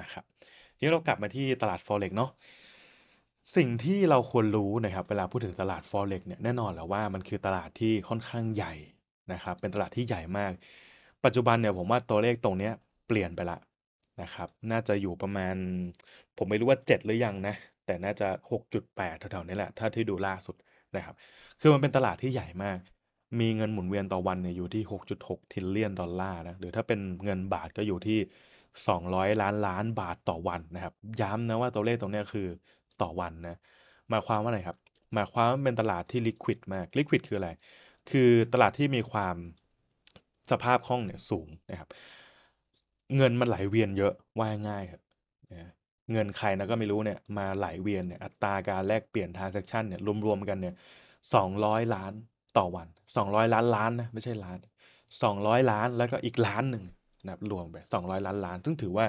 นะครับนี่เรากลับมาที่ตลาด forex เนาะสิ่งที่เราควรรู้นะครับเวลาพูดถึงตลาด forex เนี่ยแน่นอนแล้วว่ามันคือตลาดที่ค่อนข้างใหญ่นะครับเป็นตลาดที่ใหญ่มาก ปัจจุบันเนี่ยผมว่าตัวเลขตรงเนี้ยเปลี่ยนไปละนะครับน่าจะอยู่ประมาณ ผมไม่รู้ว่า 7 หรือยังนะแต่น่าจะ 6.8แถวๆนี้แหละถ้าที่ดูล่าสุดนะครับคือมันเป็นตลาดที่ใหญ่มาก มีเงินหมุนเวียนต่อวันเนี่ยอยู่ที่ 6.6ทิลเลียนดอลลาร์นะหรือถ้าเป็นเงินบาทก็อยู่ที่200 ล้านล้านบาทต่อวัน นะครับ ย้ำนะว่าตัวเลขตรงนี้คือต่อวัน นะหมายความว่าอะไร ครับหมายความว่าเป็นตลาดที่ลิควิดมากลิควิดคืออะไร คือตลาดที่มีความสภาพคล่องเนี่ยสูง นะครับ เงิน มัน ไหล เวียนเยอะว่าง่ายครับเงินใครนะก็ไม่รู้เนี่ยมา ไหล เวียนเนี่ยอัตราการแลกเปลี่ยนทางเซ็คชันเนี่ยรวมๆกันเนี่ยสองร้อยล้านต่อวันสองร้อยล้านล้านนะไม่ใช่ล้านสองร้อยล้านแล้วก็อีกล้านหนึ่งนะรวมไป 200 ล้านล้าน ซึ่งถือว่า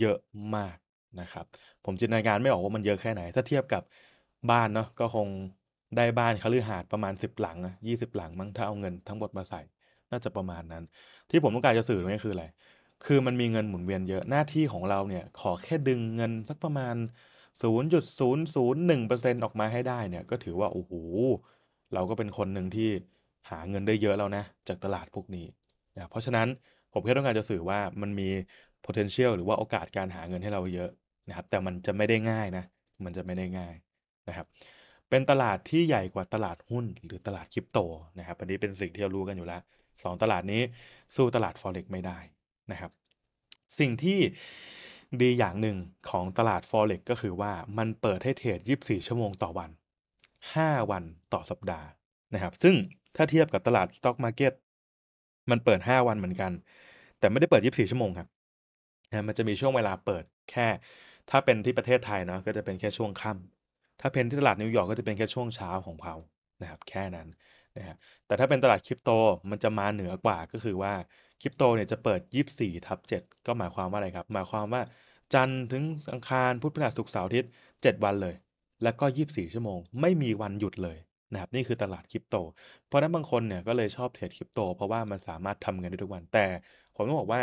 เยอะมากนะครับ ผมจินตนาการไม่ออกว่ามันเยอะแค่ไหน ถ้าเทียบกับบ้านเนาะก็คงได้บ้านคฤหาสน์ประมาณ 10 หลัง20 หลัง มั้งถ้าเอาเงินทั้งหมดมาใส่น่าจะประมาณนั้น ที่ผมต้องการจะสื่อตรงนี้คืออะไรคือมันมีเงินหมุนเวียนเยอะหน้าที่ของเราเนี่ย ขอแค่ดึงเงินสักประมาณ 0.001%ออกมาให้ได้เนี่ยก็ถือว่าโอ้โหเราก็เป็นคนหนึ่งที่หาเงินได้เยอะแล้วนะจากตลาดพวกนี้นะเพราะฉะนั้นผมแค่ต้องการจะสื่อว่ามันมี potential หรือว่าโอกาสการหาเงินให้เราเยอะนะครับแต่มันจะไม่ได้ง่ายนะ มันจะไม่ได้ง่ายนะครับเป็นตลาดที่ใหญ่กว่าตลาดหุ้นหรือตลาดคริปโตนะครับอันนี้เป็นสิ่งที่เรารู้กันอยู่แล้วสองตลาดนี้สู้ตลาด forex ไม่ได้นะครับสิ่งที่ดีอย่างหนึ่งของตลาด forex ก็คือว่ามันเปิดให้เทรด 24 ชั่วโมงต่อวัน 5 วันต่อสัปดาห์นะครับซึ่งถ้าเทียบกับตลาด stock market มันเปิด 5 วันเหมือนกัน แต่ไม่ได้เปิด 24 ชั่วโมง ครับนะมันจะมีช่วงเวลาเปิดแค่ ถ้าเป็นที่ประเทศไทยเนาะก็จะเป็นแค่ช่วงค่ำถ้าเป็นที่ตลาดนิวยอร์กก็จะเป็นแค่ช่วงเช้าของเขานะครับแค่นั้นนะฮะแต่ถ้าเป็นตลาดคริปโตมันจะมาเหนือกว่าก็คือว่าคริปโตเนี่ยจะเปิด 24ทับ7ก็หมายความว่าอะไรครับหมายความว่าจันทร์ถึงอังคารพุธพฤหัสศุกร์เสาร์อาทิตย์7วันเลย แล้วก็24ชั่วโมงไม่มีวันหยุดเลยนะครับนี่คือตลาดคริปโต เพราะนั้นบางคนเนี่ยก็เลยชอบเทรดคริปโต เพราะว่ามันสามารถทำเงินได้ทุกวัน แต่ผมต้องบอกว่า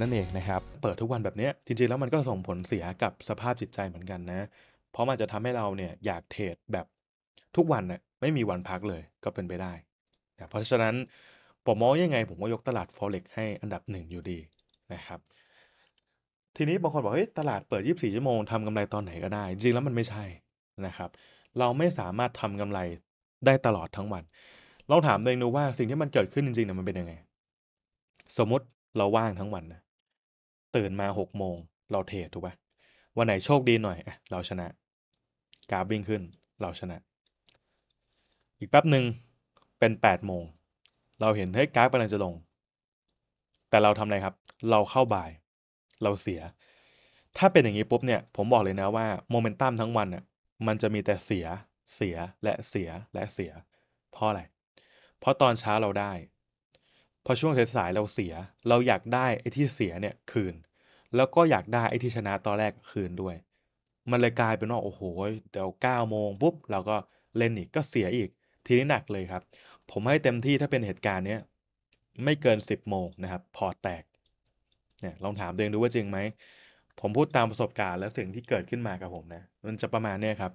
นั่นเองนะครับ เปิดทุกวันแบบนี้จริงๆ แล้วมันก็ส่งผลเสียกับสภาพจิตใจเหมือนกันนะ เพราะมันจะทำให้เราเนี่ยอยากเทรดแบบทุกวันเนี่ยไม่มีวันพักเลยก็เป็นไปได้ เพราะฉะนั้น ผมมองยังไงผมก็ยกตลาด forex ให้อันดับหนึ่งอยู่ดีนะครับ ทีนี้บางคนบอกเฮ้ยตลาดเปิด 24 ชั่วโมงทำกำไรตอนไหนก็ได้ จริงแล้วมันไม่ใช่นะครับ เราไม่สามารถทำกำไรได้ตลอดทั้งวัน เราถามตัวเองดูว่าสิ่งที่มันเกิดขึ้นจริงๆเนี่ยมันเป็นยังไง สมมติเราว่างทั้งวันนะตื่นมาหกโมง เราเทรดถูกปะวันไหนโชคดีหน่อยอะเราชนะกราฟวิ่งขึ้น เราชนะ อีกแป๊บหนึ่งเป็น8ปดโมง เราเห็นเฮ้ยกราฟกำลังจะลง แต่เราทำอะไรครับ เราเข้าบ่าย เราเสีย ถ้าเป็นอย่างนี้ปุ๊บเนี่ย ผมบอกเลยนะว่าโมเมนตัมทั้งวันอ่ะมันจะมีแต่เสีย เสีย และเสีย และเสีย เพราะอะไร เพราะตอนเช้าเราได้พอช่วงสายๆเราเสีย เราอยากได้ไอ้ที่เสียเนี่ยคืน แล้วก็อยากได้ไอ้ที่ชนะตอนแรกคืนด้วย มันเลยกลายเป็นว่าโอ้โห เดี๋ยวเก้าโมงปุ๊บ เราก็เล่นอีกก็เสียอีก ทีนี้หนักเลยครับ ผมให้เต็มที่ถ้าเป็นเหตุการณ์เนี้ยไม่เกิน 10 โมงนะครับ พอแตก เนี่ยลองถามตัวเองดูว่าจริงไหม ผมพูดตามประสบการณ์และสิ่งที่เกิดขึ้นมากับผมนะ มันจะประมาณเนี้ยครับ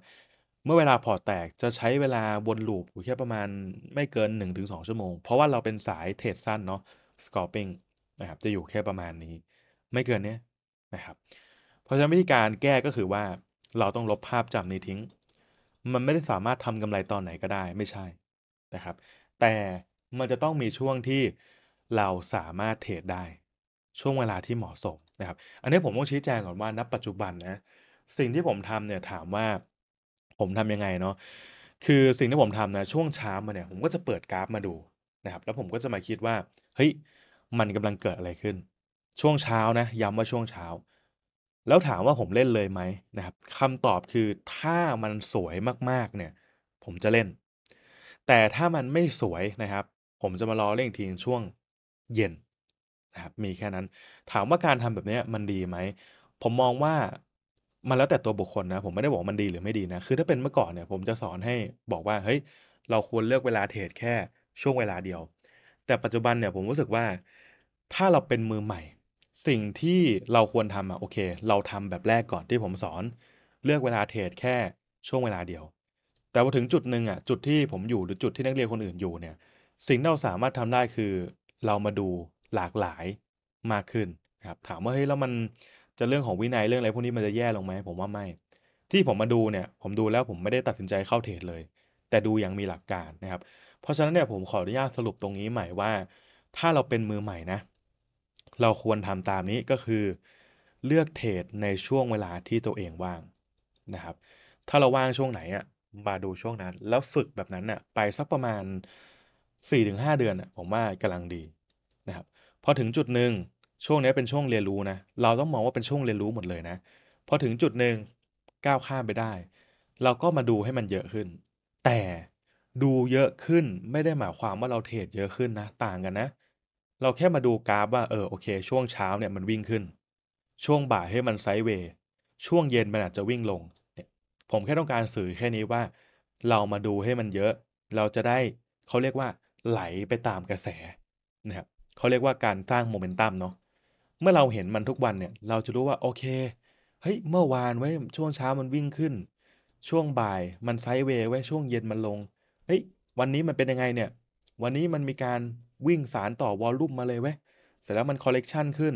เมื่อเวลาพอแตกจะใช้เวลาวนลูปอยู่แค่ประมาณไม่เกิน 1-2 ชั่วโมง เพราะว่าเราเป็นสายเทรดสั้นเนาะสกอร์ปิงนะครับจะอยู่แค่ประมาณนี้ ไม่เกินเนี้ยนะครับ เพราะฉะนั้นวิธีการแก้ก็คือว่าเราต้องลบภาพจำนี้ทิ้ง มันไม่ได้สามารถทำกำไรตอนไหนก็ได้ไม่ใช่นะครับ แต่มันจะต้องมีช่วงที่เราสามารถเทรดได้ช่วงเวลาที่เหมาะสมนะครับอันนี้ผมต้องชี้แจงก่อนว่านับปัจจุบันนะสิ่งที่ผมทำเนี่ยถามว่าผมทำยังไงเนาะ คือสิ่งที่ผมทำนะช่วงเช้ามาเนี่ยผมก็จะเปิดกราฟมาดูนะครับแล้วผมก็จะมาคิดว่าเฮ้ยมันกำลังเกิดอะไรขึ้น ช่วงเช้านะย้ำว่าช่วงเช้า แล้วถามว่าผมเล่นเลยไหมนะครับคำตอบคือถ้ามันสวยมากๆเนี่ยผมจะเล่น แต่ถ้ามันไม่สวยนะครับ ผมจะมารอเล่นทีช่วงเย็นนะครับมีแค่นั้นถามว่าการทำแบบนี้มันดีไหม ผมมองว่ามันแล้วแต่ตัวบุคคลนะผมไม่ได้บอกมันดีหรือไม่ดีนะคือถ้าเป็นเมื่อก่อนเนี่ยผมจะสอนให้บอกว่าเฮ้ยเราควรเลือกเวลาเทรดแค่ ช่วงเวลาเดียว แต่ปัจจุบันเนี่ยผมรู้สึกว่า ถ้าเราเป็นมือใหม่ สิ่งที่เราควรทำอะโอเค เราทำแบบแรกก่อนที่ผมสอนเลือกเวลาเทรดแค่ช่วงเวลาเดียว แต่พอถึงจุดหนึ่งอะจุดที่ผมอยู่หรือจุดที่นักเรียนคนอื่นอยู่เนี่ยสิ่งที่เราสามารถทำได้คือ เรามาดูหลากหลายมากขึ้นครับถามว่าเฮ้ยแล้วมันจะเรื่องของวินัยเรื่องอะไรพวกนี้มันจะแย่ลงไหมผมว่าไม่ที่ผมมาดูเนี่ยผมดูแล้วผมไม่ได้ตัดสินใจเข้าเทรดเลย แต่ดูอย่างมีหลักการนะครับเพราะฉะนั้นเนี่ยผมขออนุญาตสรุปตรงนี้ใหม่ว่า ถ้าเราเป็นมือใหม่นะเราควรทำตามนี้ก็คือเลือกเทรดในช่วงเวลาที่ตัวเองว่างนะครับถ้าเราว่างช่วงไหนอ่ะมาดูช่วงนั้น แล้วฝึกแบบนั้นอ่ะไปสักประมาณ 4-5 เดือนอ่ะผมว่ากำลังดีนะครับพอถึงจุดหนึ่งช่วงนี้เป็นช่วงเรียนรู้นะ เราต้องมองว่าเป็นช่วงเรียนรู้หมดเลยนะ พอถึงจุดหนึ่งก้าวข้ามไปได้ เราก็มาดูให้มันเยอะขึ้น แต่ดูเยอะขึ้นไม่ได้หมายความว่าเราเทรดเยอะขึ้นนะ ต่างกันนะ เราแค่มาดูกราฟว่าเออโอเค ช่วงเช้าเนี่ยมันวิ่งขึ้น ช่วงบ่ายให้มันไซด์เวย์ช่วงเย็นมันอาจจะวิ่งลง เนี่ยผมแค่ต้องการสื่อแค่นี้ว่า เรามาดูให้มันเยอะ เราจะได้เขาเรียกว่า ไหลไปตามกระแสนะครับเขาเรียกว่าการสร้างโมเมนตัมเนาะมื่อเราเห็นมันทุกวันเนี่ย เราจะรู้ว่าโอเค เฮ้ย เมื่อวานไว้ช่วงเช้ามันวิ่งขึ้น ช่วงบ่ายมันไซเวย์ไว้ช่วงเย็นมันลง เฮ้ย วันนี้มันเป็นยังไงเนี่ย วันนี้มันมีการวิ่งสารต่อวอลลุ่มมาเลยเว้ย เสร็จแล้วมันคอลเลกชันขึ้น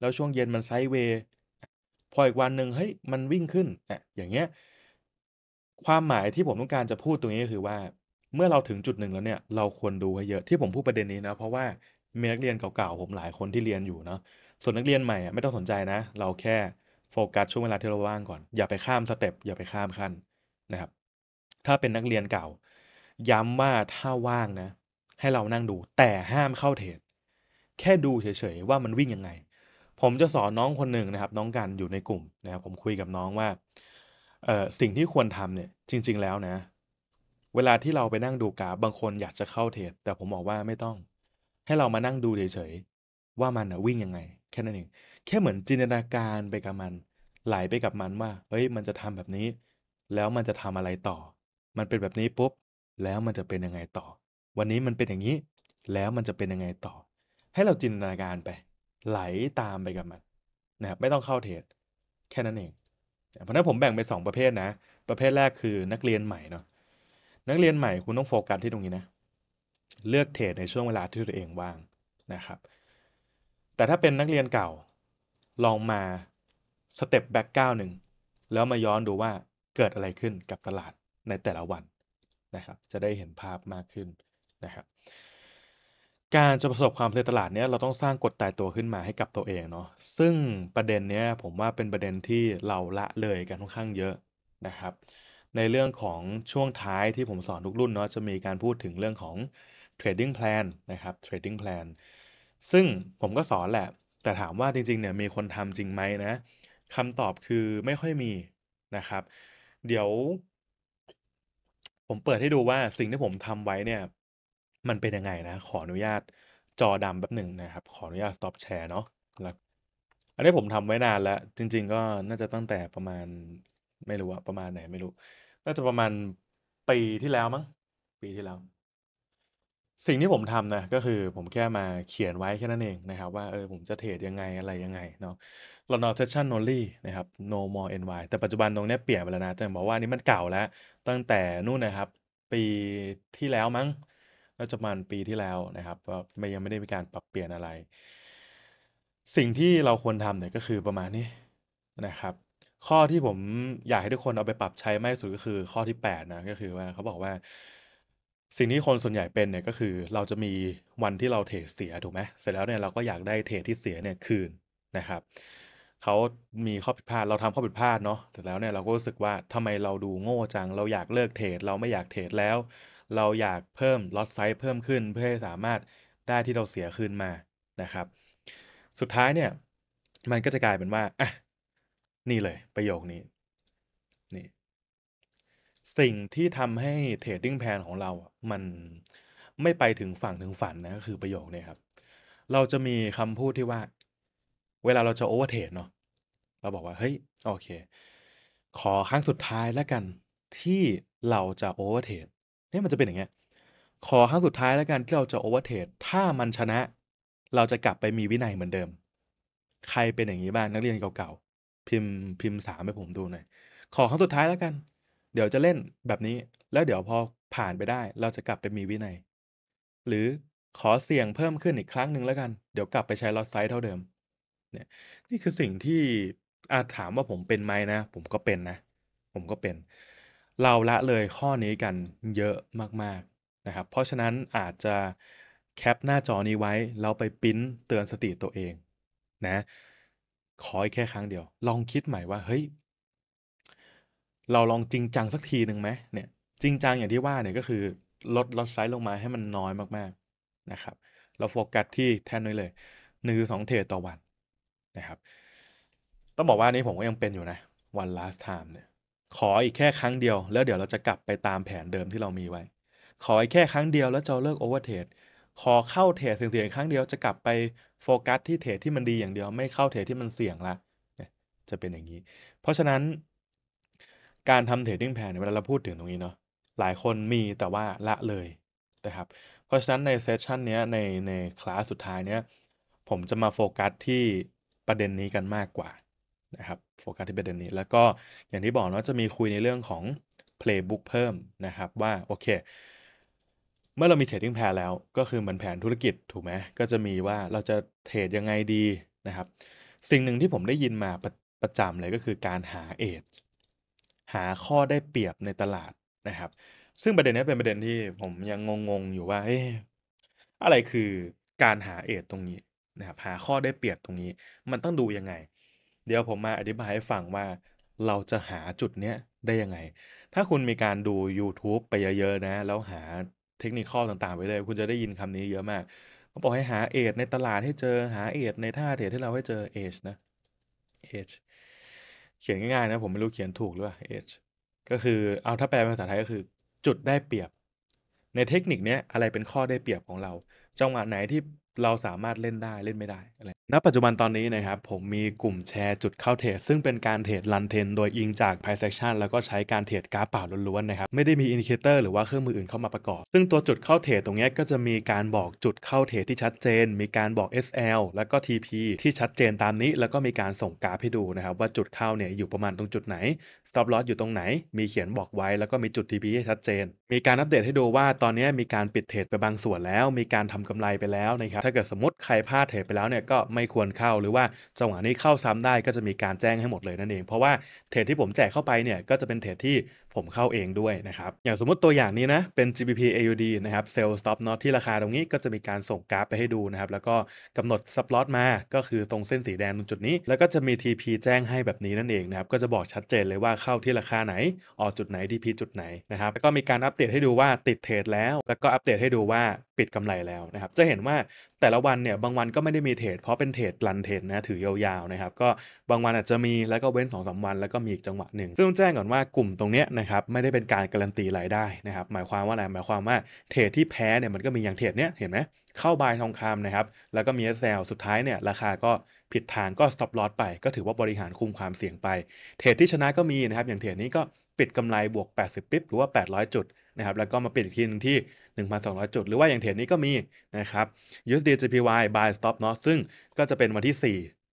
แล้วช่วงเย็นมันไซเวย์พออีกวันหนึ่งเฮ้ย มันวิ่งขึ้นอ่ะอย่างเงี้ย ความหมายที่ผมต้องการจะพูดตรงนี้ก็คือว่า เมื่อเราถึงจุดหนึ่งแล้วเนี่ย เราควรดูให้เยอะ ที่ผมพูดประเด็นนี้นะ เพราะว่ามีนักเรียนเก่าๆผมหลายคนที่เรียนอยู่เนาะส่วนนักเรียนใหม่ไม่ต้องสนใจนะ เราแค่โฟกัสช่วงเวลาที่เราว่างก่อน อย่าไปข้ามสเต็ปอย่าไปข้ามขั้นนะครับ ถ้าเป็นนักเรียนเก่า ย้ำว่าถ้าว่างนะ ให้เรานั่งดูแต่ห้ามเข้าเทรดแค่ดูเฉยๆว่ามันวิ่งยังไง ผมจะสอนน้องคนหนึ่งนะครับ น้องกันอยู่ในกลุ่มนะครับผมคุยกับน้องว่าเออสิ่งที่ควรทำเนี่ยจริง ๆแล้วนะ เวลาที่เราไปนั่งดูกราฟบางคนอยากจะเข้าเทรดแต่ผมบอกว่าไม่ต้อง ให้เรามานั่งดูเฉยๆว่ามันวิ่งยังไงแค่นั้นเองแค่เหมือนจินตนาการไปกับมัน ไหลไปกับมันว่าเฮ้ยมันจะทำแบบนี้ แล้วมันจะทำอะไรต่อ มันเป็นแบบนี้ปุ๊บ แล้วมันจะเป็นยังไงต่อ วันนี้มันเป็นอย่างนี้ แล้วมันจะเป็นยังไงต่อ ให้เราจินตนาการไป ไหลตามไปกับมันนะครับไม่ต้องเข้าเทรดแค่นั้นเองเพราะนั้นผมแบ่งเป็นสองประเภทนะ ประเภทแรกคือนักเรียนใหม่เนาะนักเรียนใหม่คุณต้องโฟกัสที่ตรงนี้นะเลือกเทรดในช่วงเวลาที่ตัวเองว่างนะครับแต่ถ้าเป็นนักเรียนเก่าลองมาสเต็ปแบ็กก้าวหนึ่งแล้วมาย้อนดูว่าเกิดอะไรขึ้นกับตลาดในแต่ละวันนะครับจะได้เห็นภาพมากขึ้นนะครับการจะประสบความสำเร็จตลาดเนี้ยเราต้องสร้างกฎตายตัวขึ้นมาให้กับตัวเองเนาะซึ่งประเด็นเนี้ยผมว่าเป็นประเด็นที่เราละเลยกันค่อนข้างเยอะนะครับ ในเรื่องของช่วงท้ายที่ผมสอนทุกรุ่นเนาะจะมีการพูดถึงเรื่องของ trading plan นะครับ trading plan ซึ่งผมก็สอนแหละ แต่ถามว่าจริง ๆ เนี่ย มีคนทำจริงไหมนะคำตอบคือไม่ค่อยมีนะครับ เดี๋ยวผมเปิดให้ดูว่าสิ่งที่ผมทำไว้เนี่ย มันเป็นยังไงนะ ขออนุญาตจอดำแป๊บหนึ่งนะครับ ขออนุญาต stop share เนาะแล้วอันนี้ผมทำไว้นานแล้ว จริงๆ ก็น่าจะตั้งแต่ประมาณ ไม่รู้อะประมาณไหนไม่รู้ น่าจะประมาณปีที่แล้วมั้ง ปีที่แล้วสิ่งที่ผมทำนะก็คือผมแค่มาเขียนไว้แค่นั้นเองนะครับว่าเออผมจะเทรดยังไงอะไร ยังไงเนาะลอนอ o n s e ชันโนลลี่นะครับ No More NY แต่ปัจจุบันตรงนี้เปลี่ยนไปแล้วนะจะบอกว่านี้มันเก่าแล้ว ตั้งแต่นู่นนะครับ ปีที่แล้วมั้งน่าจะมาปีที่แล้วนะครับก็ไม่ยังไม่ได้มีการปรับเปลี่ยนอะไร สิ่งที่เราควรทำเนี่ยก็คือประมาณนี้นะครับ ข้อที่ผมอยากให้ทุกคนเอาไปปรับใช้มากที่สุดก็คือข้อที่8นะก็คือว่าเขาบอกว่าสิ่งที่คนส่วนใหญ่เป็นเนี่ยก็คือเราจะมีวันที่เราเทรดเสียถูกไหมเสร็จแล้วเนี่ยเราก็อยากได้เทรดที่เสียเนี่ยคืนนะครับเขามีข้อผิดพลาดเราทำข้อผิดพลาดเนาะเสร็จแล้วเนี่ยเราก็รู้สึกว่าทำไมเราดูโง่จังเราอยากเลิกเทรดเราไม่อยากเทรดแล้วเราอยากเพิ่มล็อตไซส์เพิ่มขึ้นเพื่อให้สามารถได้ที่เราเสียคืนมานะครับ สุดท้ายเนี่ยมันก็จะกลายเป็นว่าอ่ะนี่เลย ประโยคนี้สิ่งที่ทำให้เทรดดิ้งแพลนของเรา มันไม่ไปถึงฝั่งถึงฝันนะก็คือประโยคนี้ครับ เราจะมีคำพูดที่ว่า เวลาเราจะโอเวอร์เทรดเนาะ เราบอกว่า เฮ้ย โอเค ขอครั้งสุดท้ายแล้วกัน ที่เราจะโอเวอร์เทรด เนี่ยมันจะเป็นอย่างเงี้ย ขอครั้งสุดท้ายแล้วกันที่เราจะโอเวอร์เทรด ถ้ามันชนะ เราจะกลับไปมีวินัยเหมือนเดิม ใครเป็นอย่างนี้บ้างนักเรียนเก่าๆ พิมพ์พิมพ์สามให้ผมดูหน่อย ขอครั้งสุดท้ายแล้วกันเดี๋ยวจะเล่นแบบนี้แล้วเดี๋ยวพอผ่านไปได้เราจะกลับไปมีวินัย หรือขอเสี่ยงเพิ่มขึ้นอีกครั้งหนึ่งแล้วกัน เดี๋ยวกลับไปใช้ลอตไซส์เท่าเดิมเนี่ยนี่คือสิ่งที่อาจถามว่าผมเป็นไหมนะ ผมก็เป็นนะ ผมก็เป็น เราละเลยข้อนี้กันเยอะมากๆนะครับเพราะฉะนั้นอาจจะแคปหน้าจอนี้ไว้ เราไปปิ้นเตือนสติตัวเองนะขอแค่ครั้งเดียวลองคิดใหม่ว่าเฮ้ยเราลองจริงจังสักทีหนึ่งไหมเนี่ยจริงจังอย่างที่ว่าเนี่ยก็คือลดลดไซส์ลงมาให้มันน้อยมากๆนะครับ เราโฟกัสที่แท่นนี้เลยหนึ่งสองเทรดต่อวันนะครับ ต้องบอกว่านี้ผมก็ยังเป็นอยู่นะ วัน last time เนี่ยขออีกแค่ครั้งเดียว แล้วเดี๋ยวเราจะกลับไปตามแผนเดิมที่เรามีไว้ ขออีกแค่ครั้งเดียวแล้วจะเลิกโอเวอร์เทรดขอเข้าเทรดเสี่ยงๆครั้งเดียว จะกลับไปโฟกัสที่เทรดที่มันดีอย่างเดียว ไม่เข้าเทรดที่มันเสี่ยงละจะเป็นอย่างนี้ เพราะฉะนั้นการทำเทรดดิ้งแพนเวลาเราพูดถึงตรงนี้เนาะหลายคนมีแต่ว่าละเลยนะครับเพราะฉะนั้นในเซสชันนี้ในในคลาสสุดท้ายเนี้ยผมจะมาโฟกัสที่ประเด็นนี้กันมากกว่านะครับโฟกัสที่ประเด็นนี้ แล้วก็อย่างที่บอกเนาะจะมีคุยในเรื่องของ playbook เพิ่มนะครับว่าโอเค เมื่อเรามีเทรดดิ้งแพนแล้วก็คือเหมือนแผนธุรกิจถูกไหมก็จะมีว่าเราจะเทรดยังไงดีนะครับสิ่งหนึ่งที่ผมได้ยินมาประประจำเลยก็คือการหาเอจหาข้อได้เปรียบในตลาดนะครับ ซึ่งประเด็นนี้เป็นประเด็นที่ผมยังงงๆอยู่ว่า เอ๊อะไรคือการหาเอทตรงนี้นะครับ หาข้อได้เปรียบตรงนี้ มันต้องดูยังไง เดี๋ยวผมมาอธิบายให้ฟังว่า เราจะหาจุดเนี้ยได้ยังไง ถ้าคุณมีการดู YouTube ไปเยอะๆนะ แล้วหาเทคนิคข้อต่างๆไปเลยคุณจะได้ยินคำนี้เยอะมากเขาบอกให้หาเอทในตลาดให้เจอหาเอทในท่าเทรดที่เราให้เจอเอชนะ เอชเขียนง่ายๆนะผมไม่รู้เขียนถูกหรือเปล่า edge ก็คือเอาถ้าแปลเป็นภาษาไทยก็คือ จุดได้เปรียบ ในเทคนิคนี้อะไรเป็นข้อได้เปรียบของเรา จังหวะไหนที่เราสามารถเล่นได้เล่นไม่ได้อะไรณปัจจุบันตอนนี้นะครับผมมีกลุ่มแชร์จุดเข้าเทรดซึ่งเป็นการเทรดลันเทนโดยอิงจากไพเซ็กชันแล้วก็ใช้การเทรดกราฟเปล่าล้วน ๆ นะครับ ไม่ได้มีอินดิเคเตอร์ หรือว่าเครื่องมืออื่นเข้ามาประกอบ ซึ่งตัวจุดเข้าเทรดตรงนี้ก็จะมีการบอกจุดเข้าเทรดที่ชัดเจน มีการบอก SL แล้วก็ TP ที่ชัดเจนตามนี้ แล้วก็มีการส่งกราฟให้ดูนะครับว่าจุดเข้าเนี่ยอยู่ประมาณตรงจุดไหน stop loss อยู่ตรงไหน มีเขียนบอกไว้ แล้วก็มีจุด TP ที่ชัดเจน มีการอัปเดตให้ดูว่าตอนนี้มีการปิดเทรดไปบางส่วนแล้ว มีการทำกำไรไปแล้วนะครับถ้าเกิดสมมติใครพลาดเทรดไปแล้วเนี่ยก็ไม่ควรเข้าหรือว่าจังหวะนี้เข้าซ้ำได้ก็จะมีการแจ้งให้หมดเลยนั่นเอง เพราะว่าเทรดที่ผมแจกเข้าไปเนี่ย ก็จะเป็นเทรดที่ผมเข้าเองด้วยนะครับอย่างสมมติตัวอย่างนี้นะเป็น GBP AUD นะครับ Sell Stop Not ที่ราคาตรงนี้ก็จะมีการส่งกราฟไปให้ดูนะครับแล้วก็กำหนด Stop Lot มา ก็คือตรงเส้นสีแดงตรงจุดนี้ แล้วก็จะมี TP แจ้งให้แบบนี้นั่นเองนะครับ ก็จะบอกชัดเจนเลยว่าเข้าที่ราคาไหนออกจุดไหน TP จุดไหนนะครับแล้วก็มีการอัปเดตให้ดูว่าติดเทรดแล้ว แล้วก็อัปเดตให้ดูว่าปิดกำไรแล้วนะครับจะเห็นว่าแต่ละวันเนี่ยบางวันก็ไม่ได้มีเทรดเพราะเป็นเทรดลันเทรดนะถือยาวๆนะครับก็บางวันอาจจะมีแล้วก็เว้น2สวัน แล้วก็มีอีกจังหวะหนึ่งซึ่งแจ้งก่อนว่ากลุ่มตรงเนี้ยนะครับไม่ได้เป็นการการันตีรายได้นะครับหมายความว่าอะไรหมายความว่าเทรดที่แพ้เนี่ยมันก็มีอย่างเทรดเนี้ยเห็นไหมเข้าบายทองคำนะครับแล้วก็มีล์สุดท้ายเนี่ยราคาก็ผิดทางก็สต็อปลอ s ไป ก็ถือว่าบริหารคุมความเสี่ยงไป เทรดที่ชนะก็มีนะครับอย่างเทรดนี้ก็ปิดกำไรบวก 80 ปิ๊บหรือว่า 800 จุดนะครับแล้วก็มาปิดอีกทีนึงที่ 1,200 จุด หรือว่าอย่างเทรดนี้ก็มีนะครับ USD JPY buy stop loss ซึ่งก็จะเป็นวันที่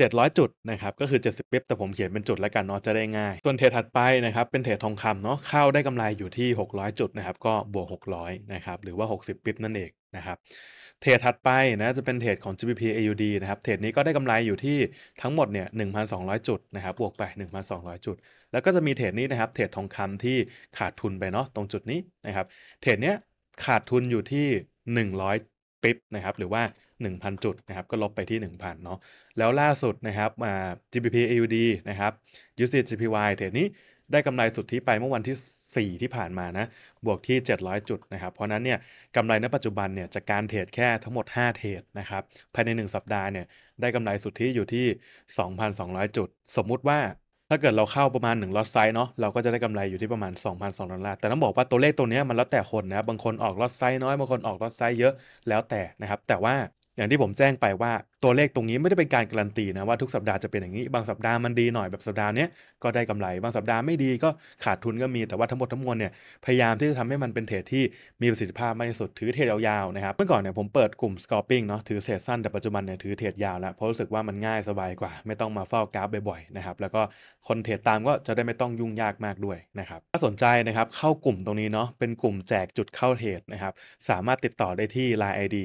700 จุดนะครับก็คือ70ปิบแต่ผมเขียนเป็นจุดแล้วกันเนาะจะได้ง่าย ส่วนเทรดถัดไปนะครับเป็นเทรดทองคำเนาะเข้าได้กำไรอยู่ที่ 600 จุดนะครับก็บวก600นะครับหรือว่า 60 ปิบนั่นเองนะครับเทรดถัดไปนะจะเป็นเทรดของ GBP AUD นะครับเทรดนี้ก็ได้กำไรอยู่ที่ทั้งหมดเนี่ย1,200 จุดนะครับบวกไป 1,200 จุด แล้วก็จะมีเทรดนี้นะครับเทรดทองคำที่ขาดทุนไปเนาะตรงจุดนี้นะครับเทรดเนี้ยขาดทุนอยู่ที่ 100ปิ๊บนะครับหรือว่า1,000 จุดนะครับก็ลบไปที่ 1,000 เนาะแล้วล่าสุดนะครับมา GBP AUD นะครับ USD GPY เทรดนี้ได้กำไรสุดที่ไปเมื่อวันที่ 4 ที่ผ่านมานะ บวกที่ 700 จุด นะครับ เพราะนั้นเนี่ยกำไรในปัจจุบันเนี่ย จากการเทรดแค่ทั้งหมด 5 เทรดนะครับภายใน 1 สัปดาห์เนี่ย ได้กำไรสุดที่อยู่ที่ 2,200 จุด สมมุติว่าถ้าเกิดเราเข้าประมาณ1ล็อตไซส์เนาะเราก็จะได้กำไรอยู่ที่ประมาณ 2,200อล้านแต่ต้องบอกว่าตัวเลขตัวนี้มันแล้วแต่คนนะบางคนออกล็อตไซส์น้อยบางคนออกล็อตไซส์เยอะแล้วแต่นะครับแต่ว่าอย่างที่ผมแจ้งไปว่าตัวเลขตรงนี้ไม่ได้เป็นการการันตีนะว่าทุกสัปดาห์จะเป็นอย่างนี้บางสัปดาห์มันดีหน่อยแบบสัปดาห์นี้ก็ได้กำไร บางสัปดาห์ไม่ดีก็ขาดทุนก็มีแต่ว่าทั้งหมดทั้งมวลเนี่ยพยายามที่จะทำให้มันเป็นเทรดที่มีประสิทธิภาพมากที่สุดถือเทรดยาวๆนะครับเมื่อก่อนเนี่ยผมเปิดกลุ่มกอร์ปิ้งเนาะถือเทรดสั้นแต่ปัจจุบันเนี่ยถือเทรดยาวแล้วเพราะรู้สึกว่ามันง่ายสบายกว่าไม่ต้องมาเฝ้ากราฟบ่อยๆนะครับแล้วก็คนเทรดตามก็จะได้ไม่ต้องยุ่งยากมากด้วยนะครับถ้าสนใจนะครับเข้ากลุ่มตรงนี้เนาะเป็นกลุ่มแจกจุดเข้าเทรดนะครับสามารถติดต่อได้ที่ l i ID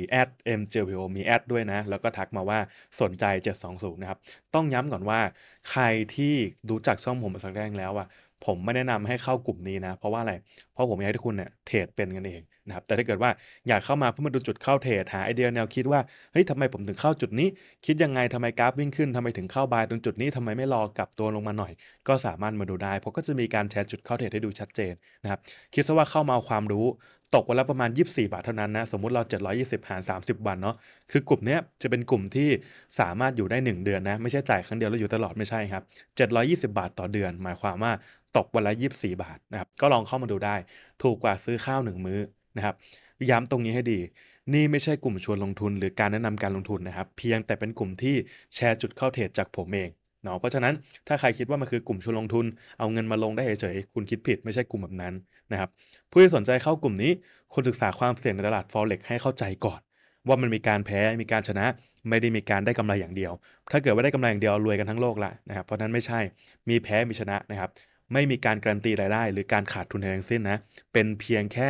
mjpo มีแอดด้วยนะแล้วก็ทักมาาว่าสนใจ720นะครับต้องย้ำก่อนว่า ใครที่รู้จักช่องผมมาสักแรกแล้วอะผมไม่แนะนำให้เข้ากลุ่มนี้นะ เพราะว่าอะไร เพราะผมอยากให้ทุกคุณเนี่ยเทรดเป็นกันเองนะครับแต่ถ้าเกิดว่าอยากเข้ามาเพื่อมาดูจุดเข้าเทรดหาไอเดียแนวคิดว่าเฮ้ยทำไมผมถึงเข้าจุดนี้ คิดยังไงทำไมกราฟวิ่งขึ้นทำไมถึงเข้าบายตรงจุดนี้ทำไมไม่รอกลับตัวลงมาหน่อย ก็สามารถมาดูได้เพราะก็จะมีการแชร์จุดเข้าเทรดให้ดูชัดเจนนะครับคิดซะว่าเข้ามาเอาความรู้ตกวันละประมาณ 24 บาทเท่านั้นนะสมมุติเรา 720หาร30 วันเนาะคือ กลุ่มนี้จะเป็นกลุ่มที่สามารถอยู่ได้ 1 เดือนนะ ไม่ใช่จ่ายครั้งเดียวแล้วอยู่ตลอดไม่ใช่ครับ 720 บาทต่อเดือน หมายความว่าตกวันละ 24 บาทนะครับก็ลองเข้ามาดูได้ถูกกว่าซื้อข้าว1มื้อนะครับย้ำตรงนี้ให้ดี นี่ไม่ใช่กลุ่มชวนลงทุน หรือการแนะนำการลงทุนนะครับเพียงแต่เป็นกลุ่มที่แชร์จุดเข้าเทรดจากผมเองเนาะเพราะฉะนั้นถ้าใครคิดว่ามันคือกลุ่มชวนลงทุน เอาเงินมาลงได้เฉยๆคุณคิดผิด ไม่ใช่กลุ่มแบบนั้นนะครับผู้ที่สนใจเข้ากลุ่มนี้ควรศึกษาความเสี่ยงในตลาดฟอเร็กให้เข้าใจก่อน ว่ามันมีการแพ้มีการชนะไม่ได้มีการได้กำไรอย่างเดียว ถ้าเกิดว่าได้กำไรอย่างเดียวรวยกันทั้งโลกละนะครับเพราะนั้นไม่ใช่มีแพ้มีชนะนะครับไม่มีการการันตีรายได้ หรือการขาดทุนทั้งสิ้นนะเป็นเพียงแค่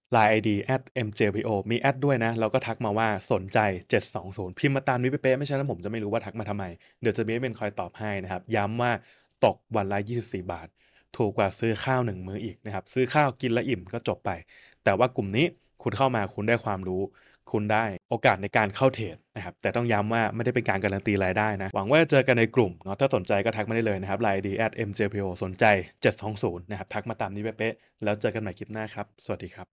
Line ID at mjpo มีแอดด้วยนะ เราก็ทักมาว่าสนใจ 720 พิมพ์มาตามนี้เป๊ะไม่ใช่นะผมจะไม่รู้ว่าทักมาทำไม เดี๋ยวจะมีเป็นคอยตอบให้นะครับ ย้ำว่าตกวันละ24 บาท ถูกกว่าซื้อข้าวหนึ่งมื้ออีกนะครับ ซื้อข้าวกินละอิ่มก็จบไป แต่ว่ากลุ่มนี้คุณเข้ามาคุณได้ความรู้ คุณได้โอกาสในการเข้าเทรดนะครับ แต่ต้องย้ำว่าไม่ได้เป็นการการันตีรายได้นะ หวังว่าจะเจอกันในกลุ่มเนาะ ถ้าสนใจก็ทักมาได้เลยนะครับไลน์ดี at mjpo สนใจ 720นะครับทักมาตามนี้เป๊ะๆแล้วเจอกันใหม่คลิปหน้าครับสวัสดีครับ